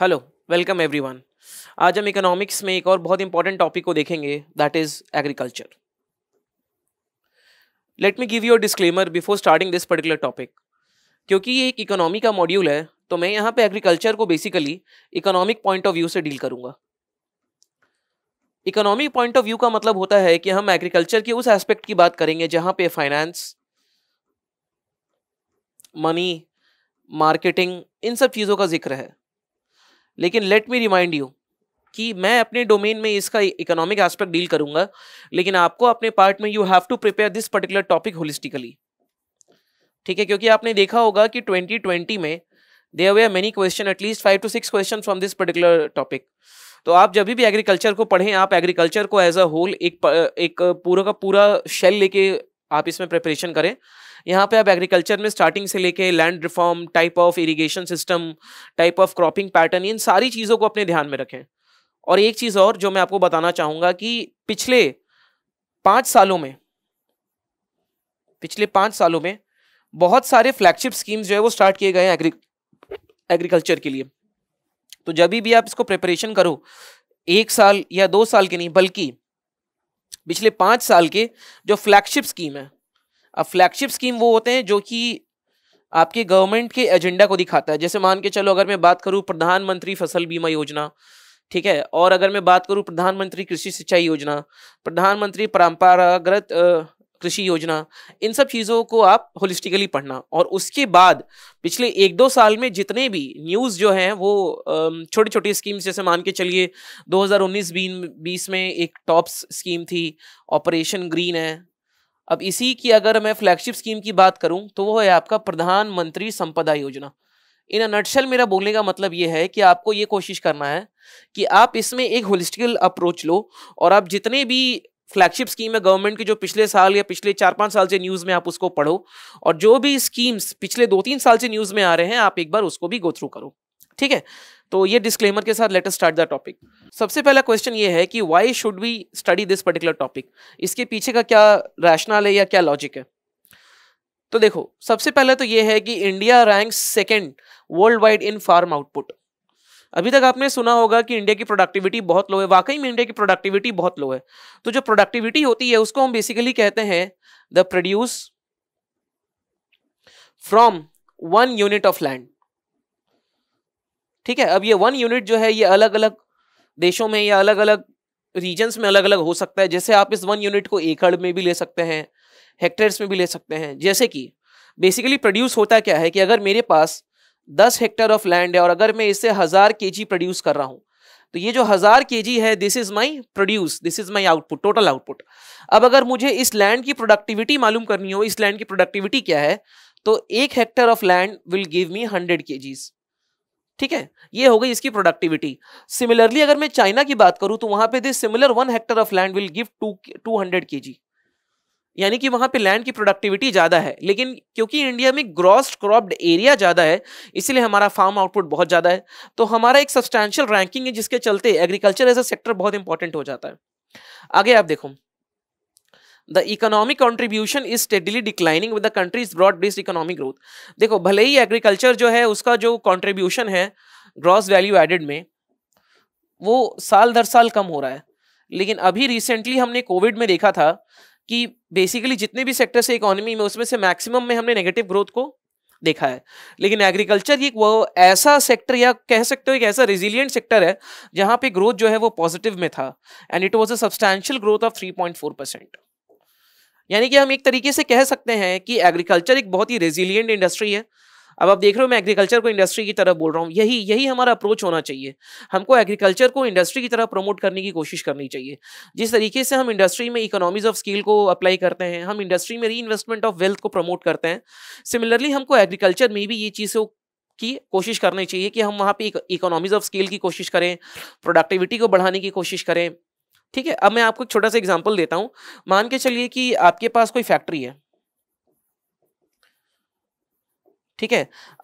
Hello welcome everyone आज हम economics में एक और बहुत इंपॉर्टेंट टॉपिक को देखेंगे that is agriculture let me give you a disclaimer before starting this particular topic क्योंकि ये एक इकोनॉमी का मॉड्यूल है तो मैं यहाँ पे एग्रीकल्चर को basically economic point of view से डील करूंगा इकोनॉमिक पॉइंट ऑफ व्यू का मतलब होता है कि हम एग्रीकल्चर के उस एस्पेक्ट की बात करेंगे जहाँ पे फाइनेंस मनी मार्केटिंग इन सब चीज़ों का जिक्र है लेकिन लेट मी रिमाइंड यू कि मैं अपने डोमेन में इसका इकोनॉमिक एस्पेक्ट डील करूंगा लेकिन आपको अपने पार्ट में you have to prepare this particular topic holistically ठीक है क्योंकि आपने देखा होगा कि 2020 में there were many question at least five to six question from this particular topic तो आप जब भी एग्रीकल्चर को पढ़ें आप एग्रीकल्चर को एज अ होल एक एक पूरा का पूरा शेल लेके आप इसमें प्रिपरेशन करें यहाँ पे आप एग्रीकल्चर में स्टार्टिंग से लेके land reform type of irrigation system type of cropping pattern इन सारी चीज़ों को अपने ध्यान में रखें और एक चीज़ और जो मैं आपको बताना चाहूँगा कि पिछले पाँच सालों में पिछले पाँच सालों में बहुत सारे फ्लैगशिप स्कीम्स जो है वो स्टार्ट किए गए हैं एग्री एग्रीकल्चर के लिए तो जब भी आप इसको प्रिपरेशन करो एक साल या दो साल के नहीं बल्कि पिछले पाँच साल के जो फ्लैगशिप स्कीम है अब फ्लैगशिप स्कीम वो होते हैं जो कि आपके गवर्नमेंट के एजेंडा को दिखाता है जैसे मान के चलो अगर मैं बात करूँ प्रधानमंत्री फसल बीमा योजना ठीक है और अगर मैं बात करूँ प्रधानमंत्री कृषि सिंचाई योजना प्रधानमंत्री परंपरागत कृषि योजना इन सब चीज़ों को आप होलिस्टिकली पढ़ना और उसके बाद पिछले एक दो साल में जितने भी न्यूज़ जो हैं वो छोटी छोटी स्कीम्स जैसे मान के चलिए 2019-20 में एक टॉप्स स्कीम थी ऑपरेशन ग्रीन है अब इसी की अगर मैं फ्लैगशिप स्कीम की बात करूं तो वो है आपका प्रधानमंत्री संपदा योजना इन नटशल मेरा बोलने का मतलब ये है कि आपको ये कोशिश करना है कि आप इसमें एक होलिस्टिकल अप्रोच लो और आप जितने भी फ्लैगशिप स्कीम है गवर्नमेंट की जो पिछले साल या पिछले चार पाँच साल से न्यूज़ में आप उसको पढ़ो और जो भी स्कीम्स पिछले दो तीन साल से न्यूज़ में आ रहे हैं आप एक बार उसको भी गो थ्रू करो ठीक है तो ये डिस्क्लेमर के साथ लेटर स्टार्ट द टॉपिक सबसे पहला क्वेश्चन ये है कि why should we study this particular topic इसके पीछे का क्या रैशनल है या क्या लॉजिक है तो देखो सबसे पहले तो ये है कि India rank second world wide in farm output अभी तक आपने सुना होगा कि इंडिया की प्रोडक्टिविटी बहुत लो है वाकई में इंडिया की प्रोडक्टिविटी बहुत लो है तो जो प्रोडक्टिविटी होती है उसको हम बेसिकली कहते हैं the produce from one unit of land ठीक है अब ये वन यूनिट जो है ये अलग अलग देशों में या अलग अलग रीजन्स में अलग अलग हो सकता है जैसे आप इस वन यूनिट को एकड़ में भी ले सकते हैं हेक्टेयर्स में भी ले सकते हैं जैसे कि बेसिकली प्रोड्यूस होता क्या है कि अगर मेरे पास दस हेक्टेयर ऑफ लैंड है और अगर मैं इससे हज़ार के प्रोड्यूस कर रहा हूँ तो ये जो हज़ार के है this is my produce this is my output total output अब अगर मुझे इस लैंड की प्रोडक्टिविटी मालूम करनी हो इस लैंड की प्रोडक्टिविटी क्या है तो एक hectare of land will give me hundred K Gs ठीक है ये हो गई इसकी प्रोडक्टिविटी सिमिलरली अगर मैं चाइना की बात करूं तो वहां पे this similar one hectare of land will give two two hundred K G यानी कि वहां पे लैंड की प्रोडक्टिविटी ज्यादा है लेकिन क्योंकि इंडिया में ग्रॉस क्रॉप्ड एरिया ज्यादा है इसलिए हमारा फार्म आउटपुट बहुत ज्यादा है तो हमारा एक सब्सटैंशियल रैंकिंग है जिसके चलते एग्रीकल्चर एज अ सेक्टर बहुत इंपॉर्टेंट हो जाता है आगे आप देखो the economic contribution is steadily declining with the countries broad based economic growth देखो भले ही एग्रीकल्चर जो है उसका जो कॉन्ट्रीब्यूशन है ग्रॉस वैल्यू एडेड में वो साल दर साल कम हो रहा है लेकिन अभी रिसेंटली हमने कोविड में देखा था कि बेसिकली जितने भी सेक्टर से इकोनॉमी में उसमें से मैक्सिमम में हमने नेगेटिव ग्रोथ को देखा है लेकिन एग्रीकल्चर एक वो ऐसा सेक्टर या कह सकते हो एक ऐसा रेजिलियंट सेक्टर है जहाँ पे ग्रोथ जो है वो पॉजिटिव में था and it was a substantial growth of three point four percent यानी कि हम एक तरीके से कह सकते हैं कि एग्रीकल्चर एक बहुत ही रेजिलियंट इंडस्ट्री है अब आप देख रहे हो मैं एग्रीकल्चर को इंडस्ट्री की तरफ बोल रहा हूँ यही यही हमारा अप्रोच होना चाहिए हमको एग्रीकल्चर को इंडस्ट्री की तरफ प्रमोट करने की कोशिश करनी चाहिए जिस तरीके से हम इंडस्ट्री में इकोनॉमीज ऑफ स्किल को अप्लाई करते हैं हम इंडस्ट्री में री इन्वेस्टमेंट ऑफ वेल्थ को प्रमोट करते हैं सिमिलरली हमको एग्रीकल्चर में भी ये चीज़ों की कोशिश करनी चाहिए कि हम वहाँ पर इकोनॉमीज ऑफ स्केल की कोशिश करें प्रोडक्टिविटी को बढ़ाने की कोशिश करें ठीक है अब मैं आपको एक छोटा सा एग्जाम्पल देता हूँ मान के चलिए कि आपके पास कोई फैक्ट्री है ठीक है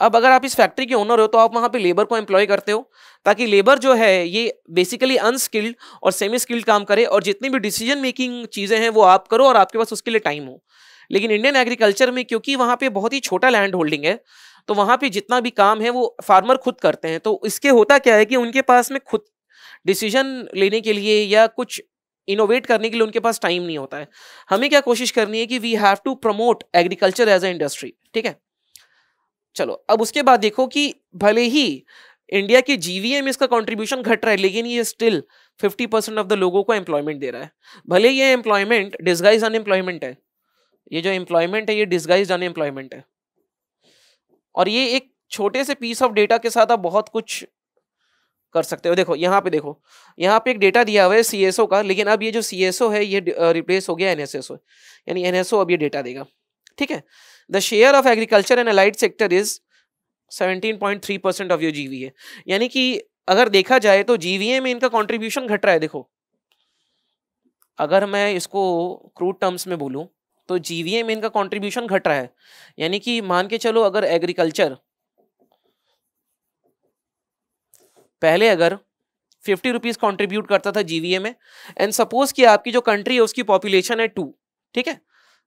अब अगर आप इस फैक्ट्री के ओनर हो तो आप वहां पे लेबर को एम्प्लॉय करते हो ताकि लेबर जो है ये बेसिकली अनस्किल्ड और सेमी स्किल्ड काम करे और जितनी भी डिसीजन मेकिंग चीज़ें हैं वो आप करो और आपके पास उसके लिए टाइम हो लेकिन इंडियन एग्रीकल्चर में क्योंकि वहां पे बहुत ही छोटा लैंड होल्डिंग है तो वहां पे जितना भी काम है वो फार्मर खुद करते हैं तो इसके होता क्या है कि उनके पास में खुद डिसीजन लेने के लिए या कुछ इनोवेट करने के लिए उनके पास टाइम नहीं होता है हमें क्या कोशिश करनी है कि we have to promote agriculture as a industry ठीक है चलो अब उसके बाद देखो कि भले ही इंडिया के जीवीए में इसका कंट्रीब्यूशन घट रहा है लेकिन ये स्टिल 50 परसेंट ऑफ द लोगों को एम्प्लॉयमेंट दे रहा है भले ये एम्प्लॉयमेंट डिस्गाइज अनएम्प्लॉयमेंट है ये जो एम्प्लॉयमेंट है ये डिस्गाइज अनएम्प्लॉयमेंट है और ये एक छोटे से पीस ऑफ डेटा के साथ आप बहुत कुछ कर सकते हो देखो यहाँ पे देखो यहाँ पे एक डेटा दिया हुआ है सी का लेकिन अब ये जो सी है ये रिप्लेस हो गया एन यानी एन अब ये डेटा देगा ठीक है the share of agriculture and allied sector is 17.3 percent of your GVA यानी कि अगर देखा जाए तो जीवीए में इनका कंट्रीब्यूशन घट रहा है देखो अगर मैं इसको क्रूड टर्म्स में बोलूँ तो जीवीए में इनका कंट्रीब्यूशन घट रहा है यानी कि मान के चलो अगर एग्रीकल्चर पहले अगर फिफ्टी रुपीज़ कॉन्ट्रीब्यूट करता था जीवीए में एंड सपोज कि आपकी जो कंट्री है उसकी पॉपुलेशन है टू ठीक है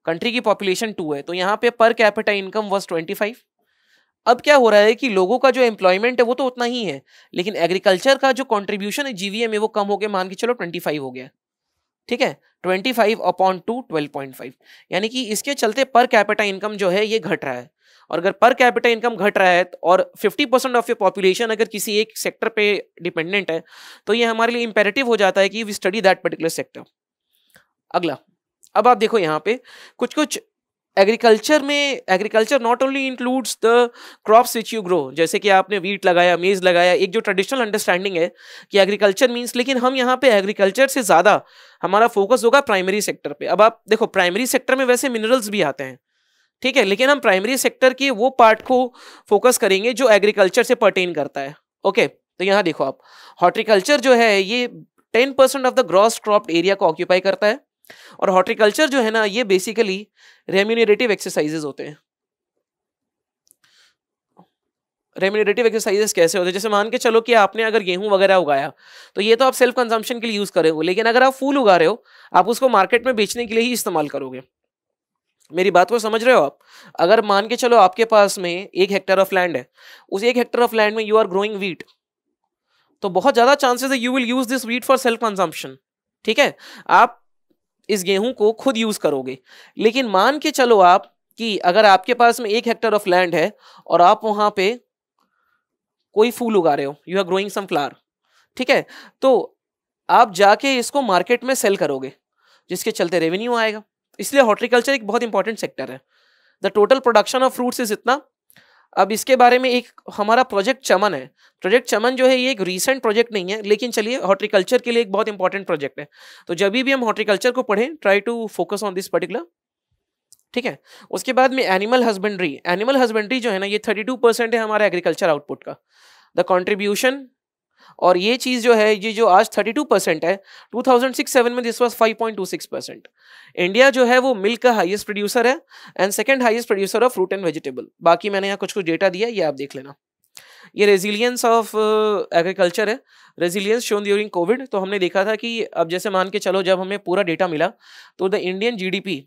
कंट्री की पॉपुलेशन टू है तो यहाँ पे per capita income was twenty five अब क्या हो रहा है कि लोगों का जो एम्प्लॉयमेंट है वो तो उतना ही है लेकिन एग्रीकल्चर का जो कॉन्ट्रीब्यूशन है जीवीए में वो कम हो गया मान के चलो ट्वेंटी फाइव हो गया ठीक है twenty five upon two twelve point five यानी कि इसके चलते पर कैपिटा इनकम जो है ये घट रहा है और अगर पर कैपिटल इनकम घट रहा है तो और 50 परसेंट ऑफ योर पॉपुलेशन अगर किसी एक सेक्टर पे डिपेंडेंट है तो ये हमारे लिए इंपेरेटिव हो जाता है कि we study that particular sector अगला अब आप देखो यहाँ पे कुछ कुछ एग्रीकल्चर में agriculture not only includes the crops which you grow जैसे कि आपने वीट लगाया मेज लगाया एक जो ट्रेडिशनल अंडरस्टैंडिंग है कि एग्रीकल्चर मींस लेकिन हम यहाँ पे एग्रीकल्चर से ज़्यादा हमारा फोकस होगा प्राइमरी सेक्टर पे अब आप देखो प्राइमरी सेक्टर में वैसे मिनरल्स भी आते हैं ठीक है लेकिन हम प्राइमरी सेक्टर के वो पार्ट को फोकस करेंगे जो एग्रीकल्चर से पर्टेन करता है ओके तो यहाँ देखो आप हॉर्टिकल्चर जो है ये ten percent of the gross crop area को ऑक्यूपाई करता है और हॉर्टिकल्चर जो है ना ये बेसिकली रेम्यूनेटिव एक्सरसाइजेज होते हैं रेम्यूनेटिव एक्सरसाइजेस कैसे होते हैं जैसे मान के चलो कि आपने अगर गेहूं वगैरह उगाया तो ये तो आप सेल्फ कंजम्पशन के लिए यूज़ करेंगे लेकिन अगर आप फूल उगा रहे हो आप उसको मार्केट में बेचने के लिए ही इस्तेमाल करोगे मेरी बात को समझ रहे हो आप अगर मान के चलो आपके पास में एक हेक्टेयर ऑफ लैंड है उस एक हेक्टेयर ऑफ लैंड में यू आर ग्रोइंग वीट तो बहुत ज़्यादा चांसेस है you will use this wheat for self consumption ठीक है आप इस गेहूं को खुद यूज़ करोगे लेकिन मान के चलो आप कि अगर आपके पास में एक हेक्टेयर ऑफ लैंड है और आप वहां पे कोई फूल उगा रहे हो you are growing some flower ठीक है तो आप जाके इसको मार्केट में सेल करोगे जिसके चलते रेवेन्यू आएगा इसलिए हॉर्टिकल्चर एक बहुत इंपॉर्टेंट सेक्टर है the total production of fruits is इतना अब इसके बारे में एक हमारा प्रोजेक्ट चमन है प्रोजेक्ट चमन जो है ये एक रीसेंट प्रोजेक्ट नहीं है लेकिन चलिए हॉर्टिकल्चर के लिए एक बहुत इंपॉर्टेंट प्रोजेक्ट है तो जब भी हम हॉर्टिकल्चर को पढ़ें try to focus on this particular ठीक है उसके बाद में एनिमल हस्बेंड्री एनिमल हस्बेंड्री जो है ना ये थर्टी टू परसेंट है हमारा एग्रीकल्चर आउटपुट का द कॉन्ट्रीब्यूशन और ये चीज़ जो है ये जो आज 32 परसेंट है 2006-7 में दिस वाज 5.26 परसेंट इंडिया जो है वो मिल्क का हाईएस्ट प्रोड्यूसर है and second highest producer of fruit and vegetable बाकी मैंने यहाँ कुछ कुछ डेटा दिया ये आप देख लेना ये रेजिलियंस ऑफ एग्रीकल्चर है रेजिलियंस शोन ड्यूरिंग कोविड तो हमने देखा था कि अब जैसे मान के चलो जब हमें पूरा डेटा मिला तो the Indian G D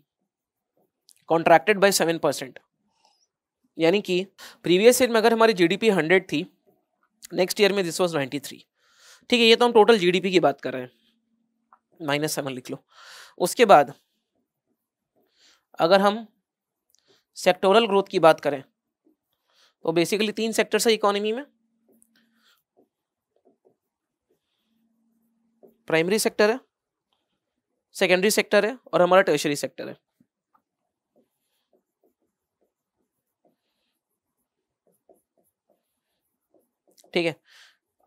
contracted by seven यानी कि प्रीवियस ईयर में अगर हमारी जीडीपी हंड्रेड थी नेक्स्ट ईयर में दिस वॉज नाइन्टी थ्री ठीक है ये तो हम टोटल पी की बात कर रहे हैं माइनस सेवन लिख लो उसके बाद अगर हम सेक्टोरल ग्रोथ की बात करें तो बेसिकली तीन सेक्टर्स है इकोनॉमी में प्राइमरी सेक्टर है सेकेंडरी सेक्टर है और हमारा टर्शरी सेक्टर है ठीक है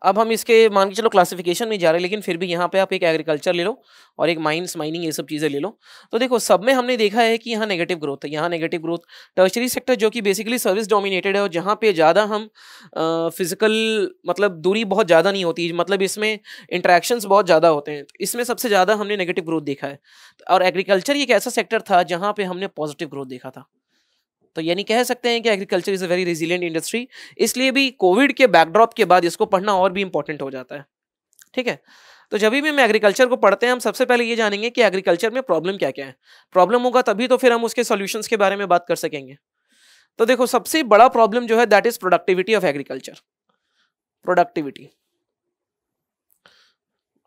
अब हम इसके मान के चलो क्लासिफिकेशन में जा रहे हैं लेकिन फिर भी यहाँ पे आप एक एग्रीकल्चर ले लो और एक माइंस माइनिंग ये सब चीज़ें ले लो तो देखो सब में हमने देखा है कि यहाँ नेगेटिव ग्रोथ है यहाँ नेगेटिव ग्रोथ टर्शरी सेक्टर जो कि बेसिकली सर्विस डोमिनेटेड है और जहाँ पे ज़्यादा हम फिजिकल मतलब दूरी बहुत ज़्यादा नहीं होती मतलब इसमें इंट्रैक्शंस बहुत ज़्यादा होते हैं तो इसमें सबसे ज़्यादा हमने नेगेटिव ग्रोथ देखा है और एग्रीकल्चर एक ऐसा सेक्टर था जहाँ पर हमने पॉजिटिव ग्रोथ देखा था तो यानी कह सकते हैं कि agriculture is a very resilient industry इसलिए भी कोविड के बैकड्रॉप के बाद इसको पढ़ना और भी इंपॉर्टेंट हो जाता है ठीक है तो जब भी हम एग्रीकल्चर को पढ़ते हैं हम सबसे पहले ये जानेंगे कि एग्रीकल्चर में प्रॉब्लम क्या क्या है प्रॉब्लम होगा तभी तो फिर हम उसके सोल्यूशंस के बारे में बात कर सकेंगे तो देखो सबसे बड़ा प्रॉब्लम जो है that is productivity of agriculture productivity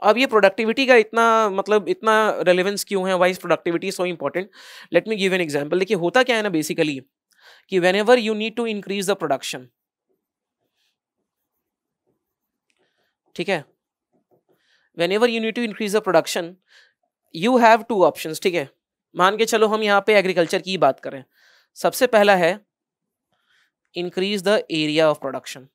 अब ये प्रोडक्टिविटी का इतना मतलब इतना रेलिवेंस क्यों है why's productivity so important let me give an example देखिए होता क्या है ना बेसिकली कि whenever you need to increase the production ठीक है whenever you need to increase the production you have two option ठीक है मान के चलो हम यहां पे एग्रीकल्चर की बात करें सबसे पहला है increase the area of production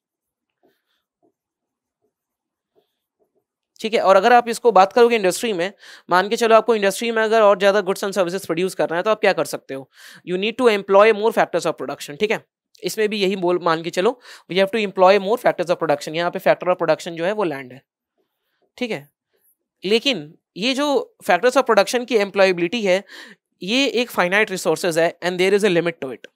ठीक है और अगर आप इसको बात करोगे इंडस्ट्री में मान के चलो आपको इंडस्ट्री में अगर और ज़्यादा गुड्स एंड सर्विसेज प्रोड्यूस करना है तो आप क्या कर सकते हो you need to employ more factors of production ठीक है इसमें भी यही बोल मान के चलो we have to employ more factors of production यहाँ पे फैक्टर ऑफ प्रोडक्शन जो है वो लैंड है ठीक है लेकिन ये जो फैक्टर्स ऑफ प्रोडक्शन की एम्प्लॉयबिलिटी है ये एक फाइनाइट रिसोर्सेज है and there is a limit to it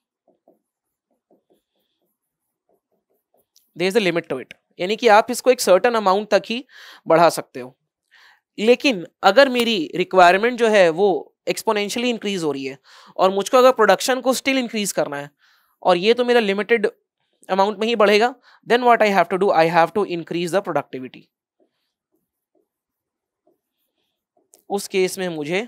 there is a limit to it यानी कि आप इसको एक सर्टन अमाउंट तक ही बढ़ा सकते हो लेकिन अगर मेरी रिक्वायरमेंट जो है वो एक्सपोनेंशियली इंक्रीज हो रही है और मुझको अगर प्रोडक्शन को स्टिल इंक्रीज करना है और ये तो मेरा लिमिटेड अमाउंट में ही बढ़ेगा then what I have to do I have to increase the productivity उस केस में मुझे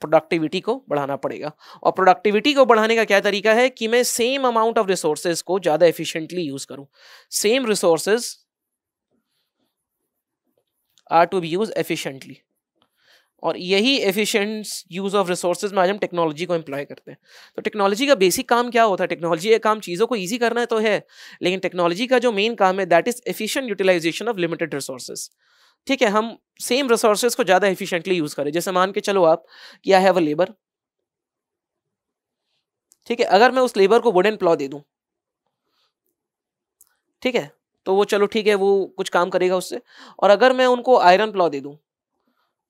प्रोडक्टिविटी को बढ़ाना पड़ेगा और प्रोडक्टिविटी को बढ़ाने का क्या तरीका है कि मैं सेम अमाउंट ऑफ रिसोर्सेज को ज़्यादा एफिशिएंटली यूज़ करूं same resources are to be use efficiently और यही एफिशिएंट यूज़ ऑफ रिसोर्सेज में आज हम टेक्नोलॉजी को एम्प्लॉय करते हैं तो टेक्नोलॉजी का बेसिक काम क्या होता है टेक्नोलॉजी का काम चीज़ों को ईजी करना है तो है लेकिन टेक्नोलॉजी का जो मेन काम है that is efficient utilisation of limited resources ठीक है हम सेम रिसोर्सेज को ज़्यादा एफिशिएंटली यूज़ करें जैसे मान के चलो आप कि आई हैव अ लेबर ठीक है अगर मैं उस लेबर को वुडन प्लॉ दे दूं ठीक है तो वो चलो ठीक है वो कुछ काम करेगा उससे और अगर मैं उनको आयरन प्लॉ दे दूं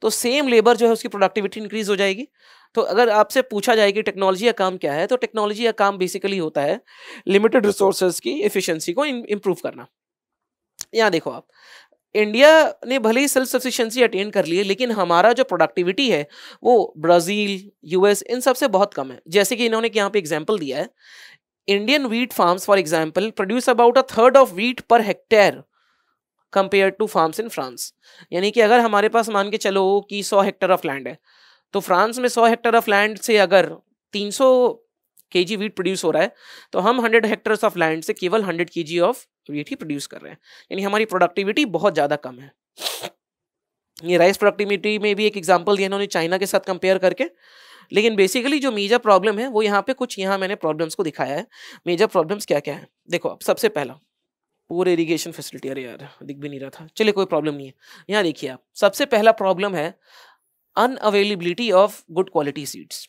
तो सेम लेबर जो है उसकी प्रोडक्टिविटी इंक्रीज हो जाएगी तो अगर आपसे पूछा जाए कि टेक्नोलॉजी का काम क्या है तो टेक्नोलॉजी का काम बेसिकली होता है लिमिटेड रिसोर्सेज की एफिशिएंसी को इम्प्रूव करना यहाँ देखो आप इंडिया ने भले ही सेल्फ सफिशिएंसी अटेंड कर ली है लेकिन हमारा जो प्रोडक्टिविटी है वो ब्राज़ील यूएस इन सबसे बहुत कम है जैसे कि इन्होंने यहाँ पे एग्जाम्पल दिया है Indian wheat farms for example produce about a third of wheat per hectare compare to farms in France यानी कि अगर हमारे पास मान के चलो कि सौ हेक्टर ऑफ लैंड है तो फ्रांस में सौ हेक्टर ऑफ लैंड से अगर तीन सौ के जी वीट प्रोड्यूस हो रहा है तो हम हंड्रेड हेक्टर्स ऑफ लैंड से केवल hundred K ji of productivity produce कर रहे हैं यानी हमारी प्रोडक्टिविटी बहुत ज़्यादा कम है ये राइस प्रोडक्टिविटी में भी एक एग्जाम्पल दिया इन्होंने चाइना के साथ कंपेयर करके लेकिन बेसिकली जो मेजर प्रॉब्लम है वो यहाँ पे कुछ यहाँ मैंने प्रॉब्लम्स को दिखाया है मेजर प्रॉब्लम्स क्या क्या है देखो अब सबसे पहला पूरे इरिगेशन फैसिलिटी अरे यार दिख भी नहीं रहा था चलिए कोई प्रॉब्लम नहीं है यहाँ देखिए आप सबसे पहला प्रॉब्लम है unavailability of good quality seeds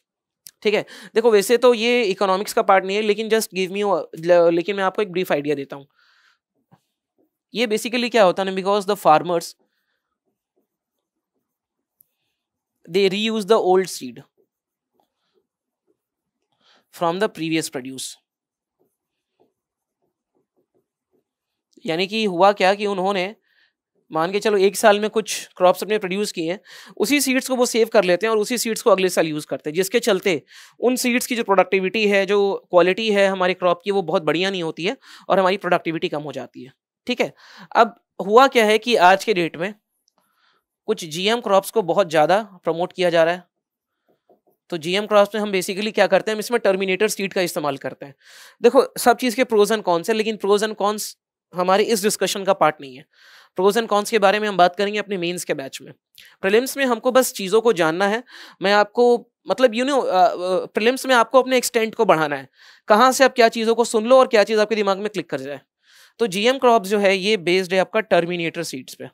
ठीक है देखो वैसे तो ये इकोनॉमिक्स का पार्ट नहीं है लेकिन जस्ट गिव मी लेकिन मैं आपको एक ब्रीफ आइडिया देता हूँ ये बेसिकली क्या होता है ना because the farmers they reuse the old seed from the previous produce यानी कि हुआ क्या कि उन्होंने मान के चलो एक साल में कुछ क्रॉप्स अपने प्रोड्यूस किए हैं उसी सीड्स को वो सेव कर लेते हैं और उसी सीड्स को अगले साल यूज़ करते हैं जिसके चलते उन सीड्स की जो प्रोडक्टिविटी है जो क्वालिटी है हमारे क्रॉप की वो बहुत बढ़िया नहीं होती है और हमारी प्रोडक्टिविटी कम हो जाती है ठीक है अब हुआ क्या है कि आज के डेट में कुछ जीएम क्रॉप्स को बहुत ज़्यादा प्रमोट किया जा रहा है तो जीएम क्रॉप्स में हम बेसिकली क्या करते हैं इसमें टर्मिनेटर सीड का इस्तेमाल करते हैं देखो सब चीज़ के प्रोज एंड कॉन्स है लेकिन प्रोज एंड कॉन्स हमारे इस डिस्कशन का पार्ट नहीं है प्रोज एंड कॉन्स के बारे में हम बात करेंगे अपने मेंस के बैच में प्रिलिम्स में हमको बस चीज़ों को जानना है मैं आपको मतलब यू नो प्रिलिम्स में आपको अपने एक्सटेंट को बढ़ाना है कहाँ से आप क्या चीज़ों को सुन लो और क्या चीज़ आपके दिमाग में क्लिक कर जाए तो जीएम क्रॉप जो है ये बेस्ड है आपका टर्मिनेटर सीड्स पे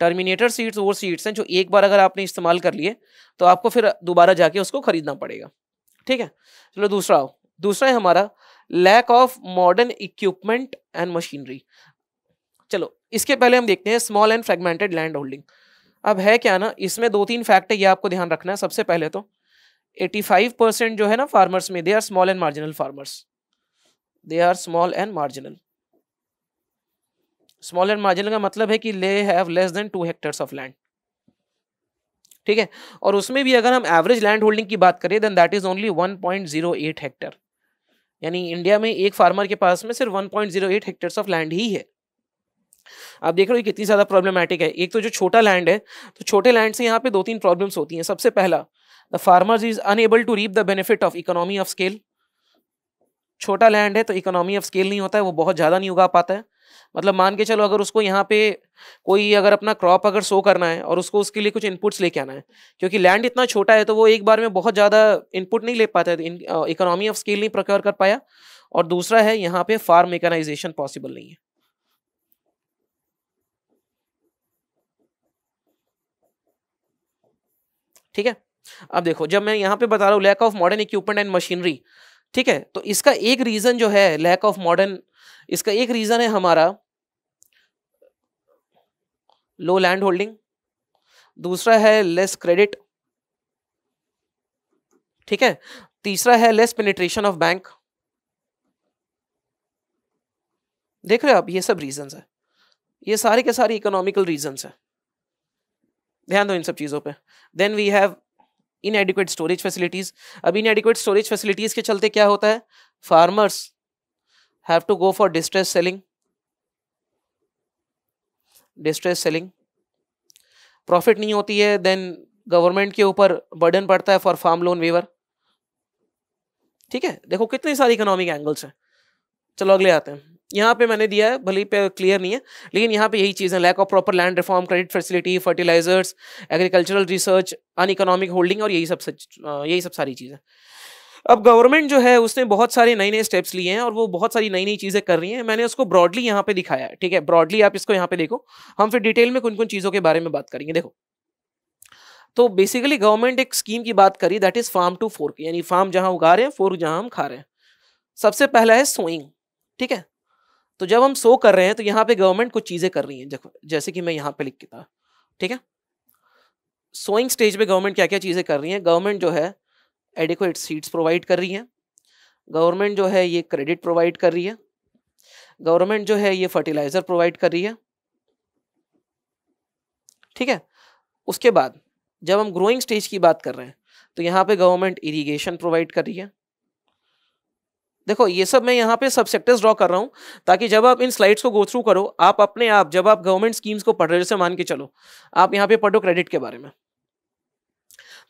टर्मिनेटर सीड्स वो सीड्स हैं जो एक बार अगर आपने इस्तेमाल कर लिए तो आपको फिर दोबारा जाके उसको खरीदना पड़ेगा ठीक है चलो दूसरा आओ दूसरा है हमारा lack of modern equipment and machinery चलो इसके पहले हम देखते हैं small and fragmented land holding अब है क्या ना इसमें दो तीन फैक्ट है ये आपको ध्यान रखना है सबसे पहले तो 85 परसेंट जो है ना फार्मर्स में they are small and marginal farmers they are small and marginal small and marginal का मतलब है कि they have less than two hectares of land ठीक है और उसमें भी अगर हम एवरेज लैंड होल्डिंग की बात करें then that is only 1.08 hectare यानी इंडिया में एक फार्मर के पास में सिर्फ 1.08 हेक्टर्स ऑफ लैंड ही है आप देख रहे हो कितनी ज़्यादा प्रॉब्लमेटिक है एक तो जो छोटा लैंड है तो छोटे लैंड से यहाँ पे दो तीन प्रॉब्लम्स होती हैं सबसे पहला the farmers is unable to reap the benefit of economy of scale छोटा लैंड है तो इकोनॉमी ऑफ स्केल नहीं होता है वो बहुत ज़्यादा नहीं उगा पाता है मतलब मान के चलो अगर उसको यहाँ पे कोई अगर अपना क्रॉप अगर शो करना है और उसको उसके लिए कुछ इनपुट्स लेके आना है क्योंकि लैंड इतना छोटा है तो वो एक बार में बहुत ज़्यादा इनपुट नहीं ले पाता है इकोनॉमी ऑफ स्केल नहीं प्रक्योर कर पाया और दूसरा है यहाँ पे फार्म मेकनाइजेशन पॉसिबल नहीं है ठीक है अब देखो जब मैं यहाँ पे बता रहा हूँ lack of modern equipment and machinery ठीक है तो इसका एक रीजन जो है लैक ऑफ मॉडर्न इसका एक रीजन है हमारा लो लैंड होल्डिंग दूसरा है लेस क्रेडिट ठीक है तीसरा है लेस पेनिट्रेशन ऑफ बैंक देख रहे हो आप ये सब रीजंस है ये सारे के सारे इकोनॉमिकल रीजंस है ध्यान दो इन सब चीज़ों पे then we have inadequate storage facilities अब इनएडिक्वेट स्टोरेज फैसिलिटीज़ के चलते क्या होता है farmers have to go for distress selling distress selling profit नहीं होती है देन गवर्नमेंट के ऊपर बर्डन पड़ता है फॉर फार्म लोन वेवर ठीक है देखो कितनी सारी इकोनॉमिक एंगल्स हैं चलो अगले आते हैं यहाँ पे मैंने दिया है भले पे क्लियर नहीं है लेकिन यहाँ पे यही चीज़ें lack of proper land reform credit facility fertilisers agricultural research uneconomic holding और यही सब सच, यही सब सारी चीज़ें अब गवर्नमेंट जो है उसने बहुत सारे नए नए स्टेप्स लिए हैं और वो बहुत सारी नई नई चीज़ें कर रही हैं मैंने उसको ब्रॉडली यहाँ पे दिखाया है ठीक है ब्रॉडली आप इसको यहाँ पे देखो हम फिर डिटेल में कुन कुन चीज़ों के बारे में बात करेंगे देखो तो बेसिकली गवर्नमेंट एक स्कीम की बात करी that is farm to fork यानी फार्म जहाँ उगा रहे हैं फोर्क जहाँ हम खा रहे हैं सबसे पहला है सोइंग ठीक है तो जब हम सो कर रहे हैं तो यहाँ पे गवर्नमेंट कुछ चीज़ें कर रही हैं जैसे कि मैं यहाँ पे लिख के था ठीक है सोइंग स्टेज पे गवर्नमेंट क्या क्या चीज़ें कर रही हैं गवर्नमेंट जो है एडिकुएट सीट्स प्रोवाइड कर रही है गवर्नमेंट जो है ये क्रेडिट प्रोवाइड कर रही है गवर्नमेंट जो है ये फर्टिलाइज़र प्रोवाइड कर रही है ठीक है उसके बाद जब हम ग्रोइंग स्टेज की बात कर रहे हैं तो यहाँ पे गवर्नमेंट इरिगेशन प्रोवाइड कर रही है देखो ये सब मैं यहाँ पे सब सेक्टर्स ड्रॉ कर रहा हूँ ताकि जब आप इन स्लाइड्स को गो थ्रू करो आप अपने आप जब आप गवर्नमेंट स्कीम्स को पढ़ रहे जैसे मान के चलो आप यहाँ पे पढ़ो क्रेडिट के बारे में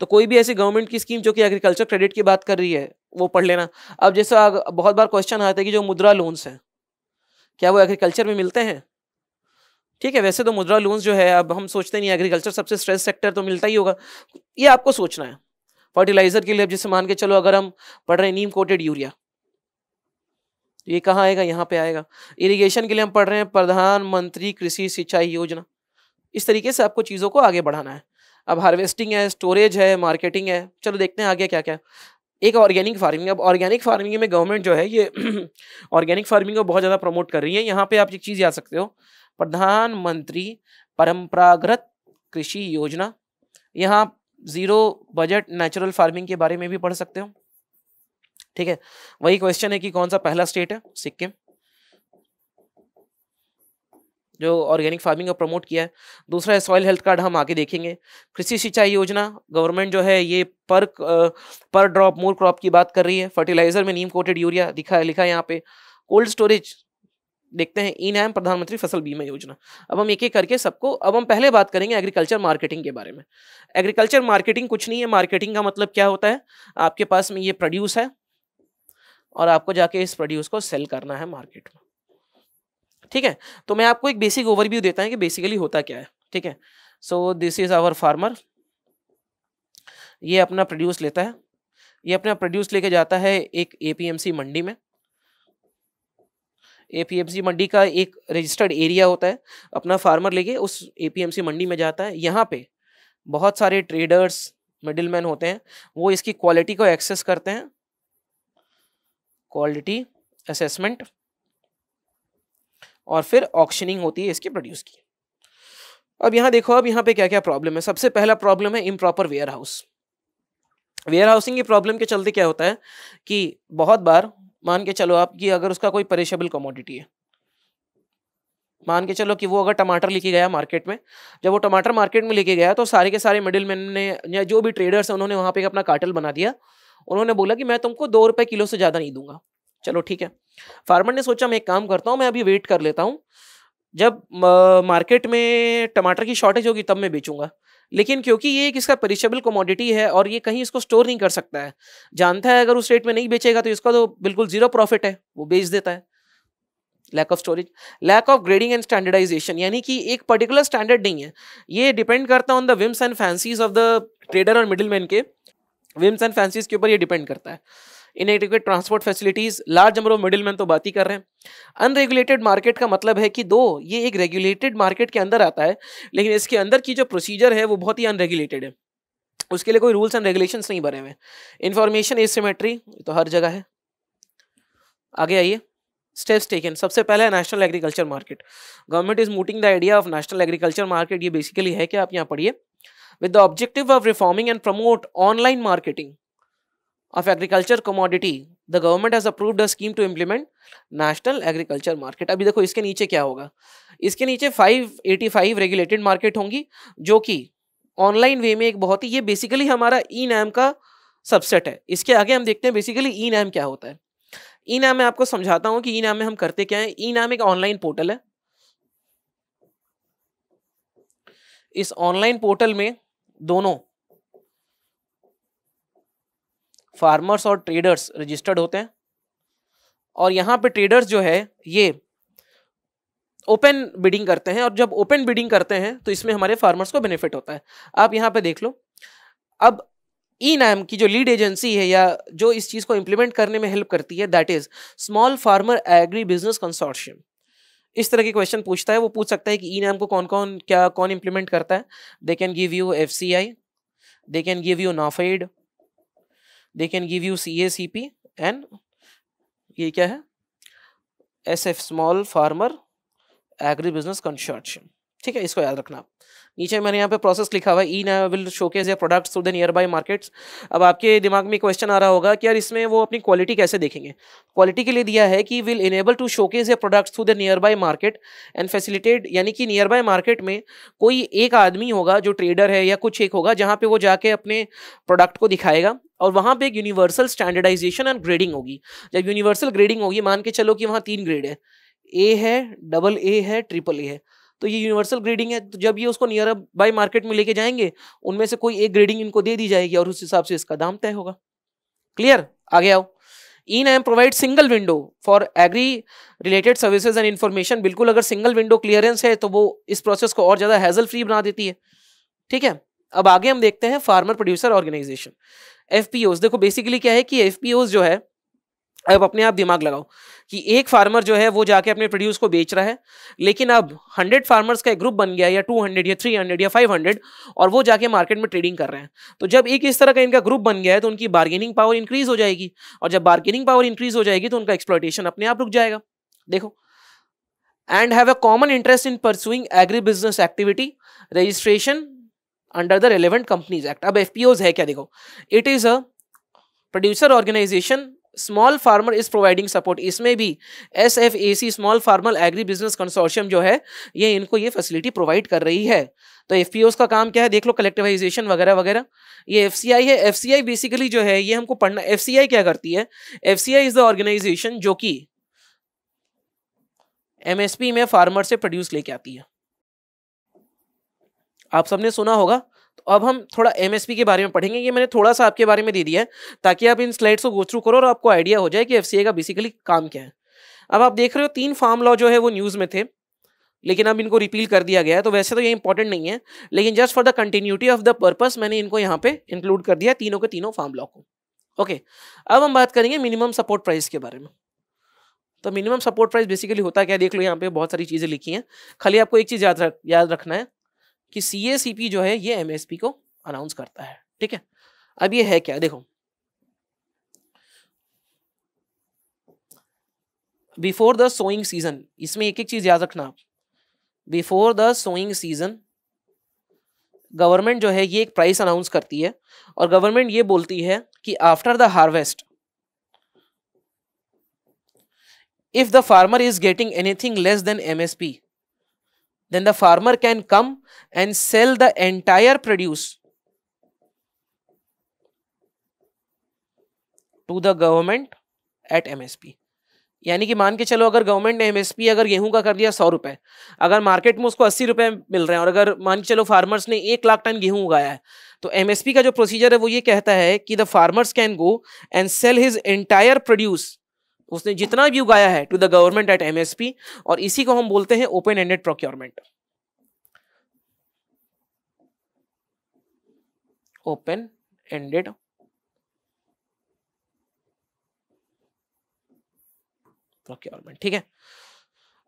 तो कोई भी ऐसी गवर्नमेंट की स्कीम जो कि एग्रीकल्चर क्रेडिट की बात कर रही है वो पढ़ लेना अब जैसे बहुत बार क्वेश्चन आते हैं कि जो मुद्रा लोन्स हैं क्या वो एग्रीकल्चर में मिलते हैं ठीक है वैसे तो मुद्रा लोन्स जो है अब हम सोचते नहीं एग्रीकल्चर सबसे स्ट्रेस सेक्टर तो मिलता ही होगा ये आपको सोचना है फर्टिलाइजर के लिए अब जैसे मान के चलो अगर हम पढ़ रहे हैं नीम कोटेड यूरिया तो ये कहाँ आएगा यहाँ पे आएगा इरिगेशन के लिए हम पढ़ रहे हैं प्रधानमंत्री कृषि सिंचाई योजना इस तरीके से आपको चीज़ों को आगे बढ़ाना है अब हार्वेस्टिंग है स्टोरेज है मार्केटिंग है चलो देखते हैं आगे क्या क्या एक ऑर्गेनिक फार्मिंग अब ऑर्गेनिक फार्मिंग में गवर्नमेंट जो है ये ऑर्गेनिक फार्मिंग को बहुत ज़्यादा प्रमोट कर रही है यहाँ पे आप एक चीज़ आ सकते हो प्रधानमंत्री परंपरागत कृषि योजना यहाँ ज़ीरो बजट नेचुरल फार्मिंग के बारे में भी पढ़ सकते हो ठीक है वही क्वेश्चन है कि कौन सा पहला स्टेट है सिक्किम जो ऑर्गेनिक फार्मिंग को प्रमोट किया है दूसरा है सॉइल हेल्थ कार्ड हम आगे देखेंगे कृषि सिंचाई योजना गवर्नमेंट जो है ये पर पर ड्रॉप मोर क्रॉप की बात कर रही है फर्टिलाइजर में नीम कोटेड यूरिया दिखा लिखा है यहाँ पे कोल्ड स्टोरेज देखते हैं ई नैम प्रधानमंत्री फसल बीमा योजना अब हम एक एक करके सबको अब हम पहले बात करेंगे एग्रीकल्चर मार्केटिंग के बारे में एग्रीकल्चर मार्केटिंग कुछ नहीं है मार्केटिंग का मतलब क्या होता है आपके पास में ये प्रोड्यूस है और आपको जाके इस प्रोड्यूस को सेल करना है मार्केट में ठीक है तो मैं आपको एक बेसिक ओवरव्यू देता है कि बेसिकली होता क्या है ठीक है so this is our farmer ये अपना प्रोड्यूस लेता है ये अपना प्रोड्यूस लेके जाता है एक एपीएमसी मंडी में एपीएमसी मंडी का एक रजिस्टर्ड एरिया होता है अपना फार्मर लेके उस एपीएमसी मंडी में जाता है यहाँ पे बहुत सारे ट्रेडर्स मिडिलमैन होते हैं वो इसकी क्वालिटी को एक्सेस करते हैं क्वालिटी असेसमेंट और फिर ऑक्शनिंग होती है इसके प्रोड्यूस की अब यहाँ देखो अब यहाँ पे क्या क्या प्रॉब्लम है सबसे पहला प्रॉब्लम है improper warehouse warehousing की प्रॉब्लम के चलते क्या होता है कि बहुत बार मान के चलो आप कि अगर उसका कोई परेशेबल कमोडिटी है मान के चलो कि वो अगर टमाटर लेके गया मार्केट में जब वो टमाटर मार्केट में लेके गया तो सारे के सारे मिडिल मैन ने या जो भी ट्रेडर्स हैं उन्होंने वहाँ पे अपना कार्टल बना दिया उन्होंने बोला कि मैं तुमको दो रुपए किलो से ज़्यादा नहीं दूंगा चलो ठीक है फार्मर ने सोचा मैं एक काम करता हूँ मैं अभी वेट कर लेता हूँ जब मार्केट में टमाटर की शॉर्टेज होगी तब मैं बेचूंगा लेकिन क्योंकि ये एक इसका परिशेबल कमोडिटी है और ये कहीं इसको स्टोर नहीं कर सकता है जानता है अगर उस रेट में नहीं बेचेगा तो इसका तो बिल्कुल जीरो प्रॉफिट है वो बेच देता है lack of storage lack of grading and standardisation यानी कि एक पर्टिकुलर स्टैंडर्ड नहीं है ये डिपेंड करता है on the whims and fancies of the trader और मिडिल मैन के विम्स एंड फैंसीज के ऊपर ये डिपेंड करता है inadequate transport facilities large number of middleman तो बात ही कर रहे हैं अनरेगुलेटेड मार्केट का मतलब है कि दो ये एक रेगुलेटेड मार्केट के अंदर आता है लेकिन इसके अंदर की जो प्रोसीजर है वो बहुत ही अनरेगुलेटेड है उसके लिए कोई रूल्स एंड रेगुलेशंस नहीं बने हुए इन्फॉर्मेशन एसिमेट्री तो हर जगह है आगे आइए स्टेप्स टेकन सबसे पहला है national agriculture market government is mooting the idea of national agriculture market ये बेसिकली है कि आप यहाँ पढ़िए with the objective of reforming and promote online marketing of agriculture commodity the government has approved a scheme to implement national agriculture market अभी देखो इसके नीचे क्या होगा इसके नीचे five eighty five regulated market होंगी जो कि ऑनलाइन वे में एक बहुत ही ये बेसिकली हमारा ई e नैम का सबसेट है इसके आगे हम देखते हैं बेसिकली ई नैम क्या होता है ई e नैम में आपको समझाता हूँ कि ई e नैम में हम करते क्या है ई नैम एक ऑनलाइन पोर्टल है इस ऑनलाइन पोर्टल में दोनों फार्मर्स और ट्रेडर्स रजिस्टर्ड होते हैं और यहाँ पे ट्रेडर्स जो है ये ओपन बिडिंग करते हैं और जब ओपन बिडिंग करते हैं तो इसमें हमारे फार्मर्स को बेनिफिट होता है आप यहाँ पे देख लो अब ई e नाम की जो लीड एजेंसी है या जो इस चीज़ को इम्प्लीमेंट करने में हेल्प करती है that is small farmer agribusiness consortium इस तरह के क्वेश्चन पूछता है वो पूछ सकता है कि ई e नाम को कौन कौन क्या कौन इम्प्लीमेंट करता है they can give you F C I they can give you NAFED they can give you C A C P and ये क्या है S F small farmer agribusiness construction ठीक है इसको याद रखना नीचे मैंने यहाँ पे प्रोसेस लिखा हुआ है E NAM will showcase या products to the nearby markets अब आपके दिमाग में क्वेश्चन आ रहा होगा कि यार इसमें वो अपनी क्वालिटी कैसे देखेंगे क्वालिटी के लिए दिया है कि will enable to showcase या products to the nearby market and facilitated यानी कि नियर बाई मार्केट में कोई एक आदमी होगा जो ट्रेडर है या कुछ एक होगा जहाँ पे वो जाके अपने प्रोडक्ट को दिखाएगा और वहाँ पे एक यूनिवर्सल स्टैंडर्डाइजेशन एंड ग्रेडिंग होगी जब यूनिवर्सल ग्रेडिंग होगी मान के चलो कि वहाँ तीन ग्रेड है ए है डबल ए है ट्रिपल ए है तो ये यूनिवर्सल ग्रेडिंग है तो जब ये उसको नियर बाई मार्केट में लेके जाएंगे उनमें से कोई एक ग्रेडिंग इनको दे दी जाएगी और उस हिसाब से इसका दाम तय होगा क्लियर आगे आओ I am provide single window for agri related services and information बिल्कुल अगर सिंगल विंडो क्लियरेंस है तो वो इस प्रोसेस को और ज़्यादा हैजल फ्री बना देती है ठीक है अब आगे हम देखते हैं फार्मर प्रोड्यूसर ऑर्गेनाइजेशन एफ देखो बेसिकली क्या है कि एफ जो है अब अपने आप दिमाग लगाओ कि एक फार्मर जो है वो जाके अपने प्रोड्यूस को बेच रहा है लेकिन अब 100 फार्मर्स का एक ग्रुप बन गया या 200 या 300 या 500 और वो जाके मार्केट में ट्रेडिंग कर रहे हैं तो जब एक इस तरह का इनका ग्रुप बन गया है तो उनकी बार्गेनिंग पावर इंक्रीज हो जाएगी और जब बार्गेनिंग पावर इंक्रीज हो जाएगी तो उनका एक्सप्लोटेशन अपने आप रुक जाएगा देखो and have a common interest in pursuing agribusiness activity registration under the relevant companies act अब एफ है क्या देखो it is a producer organisation small farmer is providing support इसमें भी S F A C small farmer agribusiness consortium जो है ये इनको ये फैसिलिटी प्रोवाइड कर रही है तो एफ पी ओ का काम क्या है देख लो कलेक्टिवाइजेशन वगैरह वगैरह ये एफ सी आई है एफ सी आई बेसिकली जो है ये हमको पढ़ना एफ सी आई क्या करती है F C I is the organisation जो कि एम एस पी में फार्मर से प्रोड्यूस लेके आती है आप सबने सुना होगा अब हम थोड़ा एम के बारे में पढ़ेंगे ये मैंने थोड़ा सा आपके बारे में दे दिया है ताकि आप इन स्लाइड्स को गो थ्रू करो और आपको आइडिया हो जाए कि एफ का बेसिकली काम क्या है अब आप देख रहे हो तीन फार्म लॉ जो है वो न्यूज़ में थे लेकिन अब इनको रिपील कर दिया गया है तो वैसे तो ये इंपॉर्टेंट नहीं है लेकिन just for the continuity of the purpose मैंने इनको यहाँ पे इंक्लूड कर दिया तीनों के तीनों फार्म लॉ को ओके अब हम बात करेंगे मिनिमम सपोर्ट प्राइस के बारे में तो मिनिमम सपोर्ट प्राइस बेसिकली होता क्या देख लो यहाँ पे बहुत सारी चीज़ें लिखी हैं खाली आपको एक चीज़ याद रख याद रखना है कि सी जो है ये एमएसपी को अनाउंस करता है ठीक है अब ये है क्या देखो बिफोर द सोइंग सीजन इसमें एक एक चीज याद रखना आप before the sowing season government जो है ये एक प्राइस अनाउंस करती है और गवर्नमेंट ये बोलती है कि after the harvest if the farmer is getting anything less than MSP then the farmer can come and sell the entire produce to the government at MSP यानी कि मान के चलो अगर गवर्नमेंट ने एमएसपी अगर गेहूं का कर दिया सौ रुपए अगर मार्केट में उसको अस्सी रुपए मिल रहे हैं और अगर मान के चलो फार्मर्स ने एक लाख टन गेहूं उगाया है तो एमएसपी का जो प्रोसीजर है वो ये कहता है कि the farmers can go and sell his entire produce उसने जितना भी उगाया है to the government at MSP और इसी को हम बोलते हैं open ended procurement open ended procurement ठीक है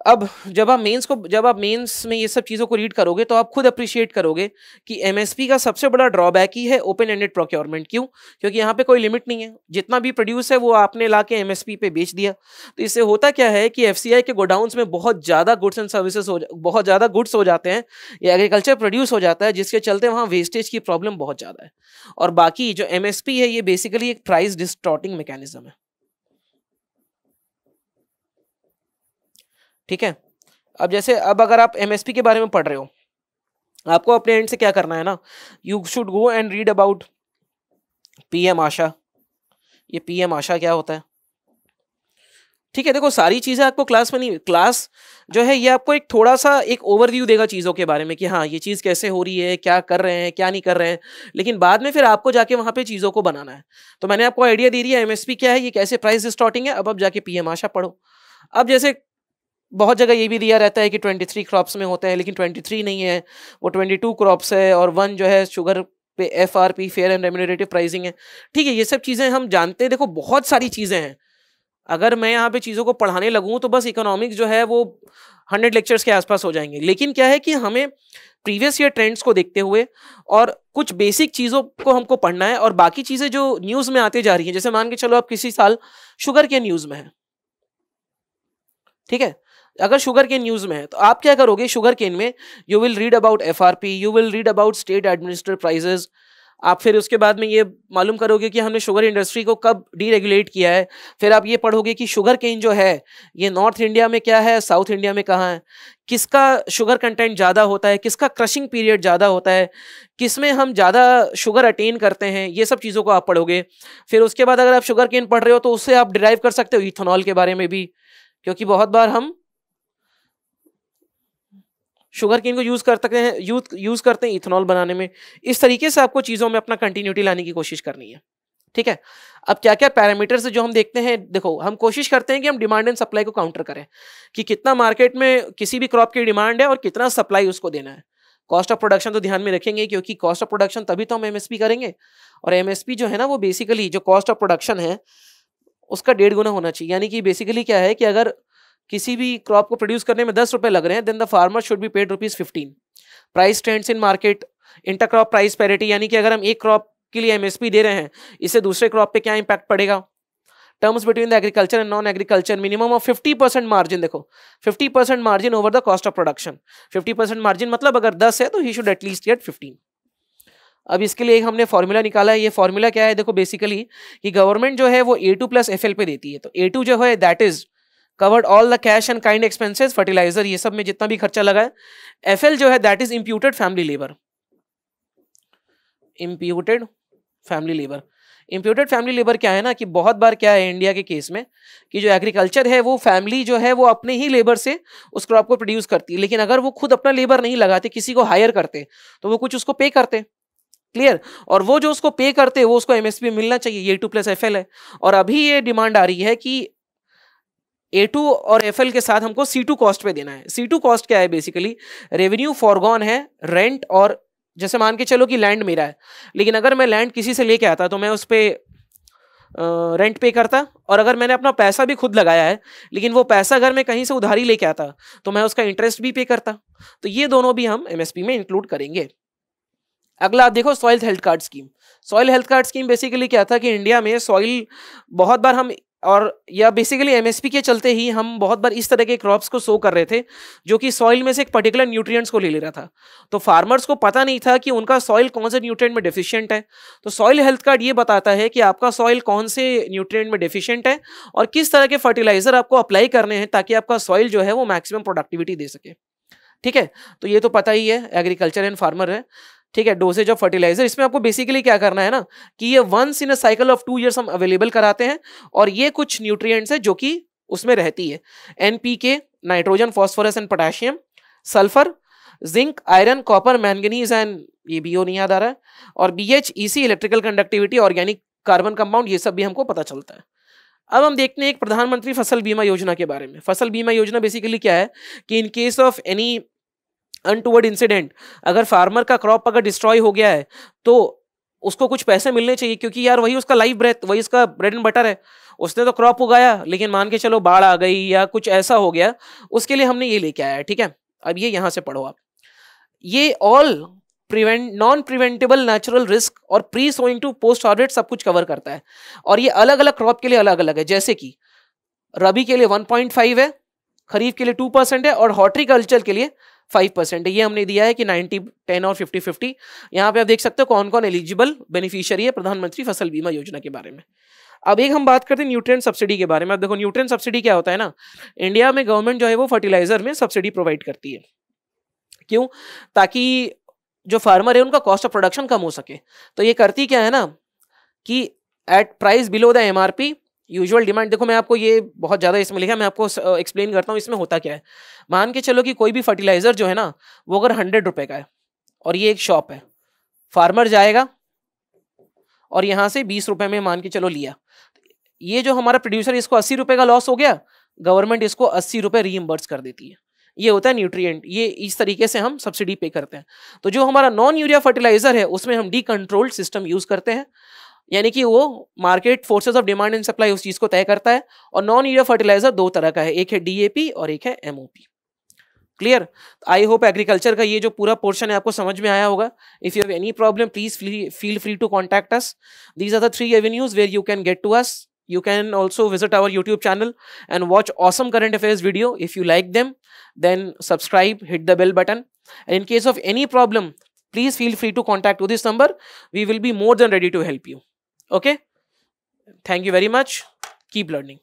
अब जब आप मेंस को जब आप मेंस में ये सब चीज़ों को रीड करोगे तो आप खुद अप्रिशिएट करोगे कि एमएसपी का सबसे बड़ा ड्रॉबैक ही है ओपन एंडेड प्रोक्योरमेंट क्यों क्योंकि यहाँ पे कोई लिमिट नहीं है जितना भी प्रोड्यूस है वो आपने ला के एम पे बेच दिया तो इससे होता क्या है कि एफ के गोडाउंस में बहुत ज़्यादा गुड्स एंड सर्विसेज हो बहुत ज़्यादा गुड्स हो जाते हैं या एग्रीकल्चर प्रोड्यूस हो जाता है जिसके चलते वहाँ वेस्टेज की प्रॉब्लम बहुत ज़्यादा है और बाकी जो एम है ये बेसिकली एक प्राइस डिस्टॉटिंग मैकेनिज्म है ठीक है अब जैसे अब अगर आप एमएसपी के बारे में पढ़ रहे हो आपको अपने एंड से क्या करना है ना you should go and read about P Aasha ये पी आशा क्या होता है ठीक है देखो सारी चीज़ें आपको क्लास में नहीं क्लास जो है ये आपको एक थोड़ा सा एक ओवरव्यू देगा चीज़ों के बारे में कि हाँ ये चीज़ कैसे हो रही है क्या कर रहे हैं क्या नहीं कर रहे हैं लेकिन बाद में फिर आपको जाके वहाँ पे चीज़ों को बनाना है तो मैंने आपको आइडिया दे दिया एमएसपी क्या है ये कैसे प्राइस स्टार्टिंग है अब अब जाके पी आशा पढ़ो अब जैसे बहुत जगह ये भी दिया रहता है कि 23 क्रॉप्स में होते हैं लेकिन 23 नहीं है वो 22 क्रॉप्स है और वन जो है शुगर पे F R P fair and remunerative pricing है ठीक है ये सब चीज़ें हम जानते हैं देखो बहुत सारी चीज़ें हैं अगर मैं यहाँ पे चीज़ों को पढ़ाने लगूँ तो बस इकोनॉमिक्स जो है वो हंड्रेड लेक्चर्स के आसपास हो जाएंगे लेकिन क्या है कि हमें प्रीवियस ईयर ट्रेंड्स को देखते हुए और कुछ बेसिक चीज़ों को हमको पढ़ना है और बाकी चीज़ें जो न्यूज़ में आते जा रही हैं जैसे मान के चलो आप किसी साल शुगर के न्यूज़ में है ठीक है अगर शुगर केन न्यूज़ में है तो आप क्या करोगे शुगर केन में you will read about F R P you will read about state administer prices आप फिर उसके बाद में ये मालूम करोगे कि हमने शुगर इंडस्ट्री को कब डीरेगुलेट किया है फिर आप ये पढ़ोगे कि शुगर केन जो है ये नॉर्थ इंडिया में क्या है साउथ इंडिया में कहाँ है किसका शुगर कंटेंट ज़्यादा होता है किसका क्रशिंग पीरियड ज़्यादा होता है किस में हम ज़्यादा शुगर अटेन करते हैं ये सब चीज़ों को आप पढ़ोगे फिर उसके बाद अगर आप शुगर केन पढ़ रहे हो तो उससे आप डिराइव कर सकते हो इथेनॉल के बारे में भी क्योंकि बहुत बार हम शुगर केन को यूज़ कर सकते हैं यूज यूज़ करते हैं इथेनॉल बनाने में इस तरीके से आपको चीज़ों में अपना कंटिन्यूटी लाने की कोशिश करनी है ठीक है अब क्या क्या पैरामीटर्स जो हम देखते हैं देखो हम कोशिश करते हैं कि हम डिमांड एंड सप्लाई को काउंटर करें कि कितना मार्केट में किसी भी क्रॉप की डिमांड है और कितना सप्लाई उसको देना है कॉस्ट ऑफ प्रोडक्शन तो ध्यान में रखेंगे क्योंकि कॉस्ट ऑफ प्रोडक्शन तभी तो हम एमएसपी करेंगे और एमएसपी जो है ना वो बेसिकली जो कॉस्ट ऑफ प्रोडक्शन है उसका डेढ़ गुना होना चाहिए यानी कि बेसिकली क्या है कि अगर किसी भी क्रॉप को प्रोड्यूस करने में दस रुपये लग रहे हैं then the farmer should be paid rupees fifteen price trends in market intercrop price parity यानी कि अगर हम एक क्रॉप के लिए एमएसपी दे रहे हैं इससे दूसरे क्रॉप पे क्या इम्पैक्ट पड़ेगा terms between the agriculture and non agriculture minimum of fifty percent margin देखो fifty percent margin over the cost of production fifty percent margin मतलब अगर दस है तो he should at least get fifteen अब इसके लिए हमने फॉर्मूला निकाला है ये फॉर्मूला क्या है देखो बेसिकली कि गवर्नमेंट जो है वो A two plus F L पे देती है तो ए टू जो है that is covered all the cash and kind expenses fertiliser ये सब में जितना भी खर्चा लगा है एफ जो है that is imputed family labour imputed family labour imputed family labour क्या है ना कि बहुत बार क्या है इंडिया के केस में कि जो एग्रीकल्चर है वो फैमिली जो है वो अपने ही लेबर से उस क्रॉप को प्रोड्यूस करती है लेकिन अगर वो खुद अपना लेबर नहीं लगाते किसी को हायर करते तो वो कुछ उसको पे करते क्लियर और वो जो उसको पे करते वो उसको एमएसपी मिलना चाहिए ये टू प्लस एफ है और अभी ये डिमांड आ रही है कि ए टू और एफ एल के साथ हमको सी टू कॉस्ट पे देना है सी टू कॉस्ट क्या है बेसिकली रेवेन्यू फॉरगॉन है रेंट और जैसे मान के चलो कि लैंड मेरा है लेकिन अगर मैं लैंड किसी से लेके आता तो मैं उस पर रेंट पे करता और अगर मैंने अपना पैसा भी खुद लगाया है लेकिन वो पैसा अगर मैं कहीं से उधारी लेके आता तो मैं उसका इंटरेस्ट भी पे करता तो ये दोनों भी हम पी में इंक्लूड करेंगे अगला आप देखो soil health card scheme soil health card scheme basically क्या था कि इंडिया में सॉइल बहुत बार हम और या बेसिकली एमएसपी के चलते ही हम बहुत बार इस तरह के क्रॉप्स को सो कर रहे थे जो कि सॉइल में से एक पर्टिकुलर न्यूट्रिएंट्स को ले ले रहा था तो फार्मर्स को पता नहीं था कि उनका सॉइल कौन से न्यूट्रिएंट में डेफिशिएंट है तो सॉइल हेल्थ कार्ड ये बताता है कि आपका सॉइल कौन से न्यूट्रियट में डिफिशियंट है और किस तरह के फर्टिलाइजर आपको अप्लाई करने हैं ताकि आपका सॉइल जो है वो मैक्सिमम प्रोडक्टिविटी दे सके ठीक है तो ये तो पता ही है एग्रीकल्चर एंड फार्मर है ठीक है डोसेज ऑफ फर्टिलाइजर इसमें आपको बेसिकली क्या करना है ना कि ये once in a cycle of two years हम अवेलेबल कराते हैं और ये कुछ न्यूट्रिएंट्स है जो कि उसमें रहती है NPK nitrogen phosphorus and potassium sulphur zinc iron copper manganese and ये भी ओ नहीं याद आ रहा है और B H E C electrical conductivity organic carbon compound ये सब भी हमको पता चलता है अब हम देखते हैं एक प्रधानमंत्री फसल बीमा योजना के बारे में फसल बीमा योजना बेसिकली क्या है कि in case of any untoward incident अगर फार्मर का क्रॉप अगर डिस्ट्रॉय हो गया है तो उसको कुछ पैसे मिलने चाहिए क्योंकि यार वही उसका लाइफ ब्रेथ वही उसका ब्रेड एंड बटर है उसने तो क्रॉप उगाया लेकिन मान के चलो बाढ़ आ गई या कुछ ऐसा हो गया उसके लिए हमने ये लेके आया है ठीक है अब ये यहाँ से पढ़ो आप ये all prevent non preventable natural risk और pre sowing to post harvest सब कुछ कवर करता है और ये अलग अलग क्रॉप के लिए अलग अलग है जैसे कि रबी के लिए 1.5 है खरीफ के लिए 2 परसेंट है और हॉर्टिकल्चर के लिए फाइव परसेंट ये हमने दिया है कि नाइन्टी टेन और फिफ्टी फिफ्टी यहाँ पे आप देख सकते हो कौन कौन एलिजिबल बेनिफिशियरी है प्रधानमंत्री फसल बीमा योजना के बारे में अब एक हम बात करते हैं न्यूट्रिएंट सब्सिडी के बारे में अब देखो न्यूट्रिएंट सब्सिडी क्या होता है ना इंडिया में गवर्नमेंट जो है वो फर्टिलाइजर में सब्सिडी प्रोवाइड करती है क्यों ताकि जो फार्मर है उनका कॉस्ट ऑफ प्रोडक्शन कम हो सके तो ये करती क्या है ना कि at price below the MRP usual demand देखो मैं आपको ये बहुत ज़्यादा इसमें लिखा मैं आपको एक्सप्लेन करता हूँ इसमें होता क्या है मान के चलो कि कोई भी फर्टिलाइज़र जो है ना वो अगर हंड्रेड रुपये का है और ये एक शॉप है फार्मर जाएगा और यहाँ से बीस रुपये में मान के चलो लिया ये जो हमारा प्रोड्यूसर इसको अस्सी रुपये का लॉस हो गया गवर्नमेंट इसको अस्सी रुपये रीएम्बर्स कर देती है ये होता है न्यूट्रिएंट ये इस तरीके से हम सब्सिडी पे करते हैं तो जो हमारा नॉन यूरिया फर्टिलाइजर है उसमें हम डी कंट्रोल्ड सिस्टम यूज़ करते हैं यानी कि वो market forces of demand and supply उस चीज़ को तय करता है और नॉन यूरिया फर्टिलाइजर दो तरह का है एक है डी और एक है am clear I hope agriculture का ये जो पूरा पोर्शन है आपको समझ में आया होगा if you have any problem please feel free to contact us these are the three avenues where you can get to us you can also visit our YouTube channel and watch awesome current affairs video if you like them then subscribe hit the bell button and in case of any problem please feel free to contact to this number we will be more than ready to help you Okay. Thank you very much. Keep learning.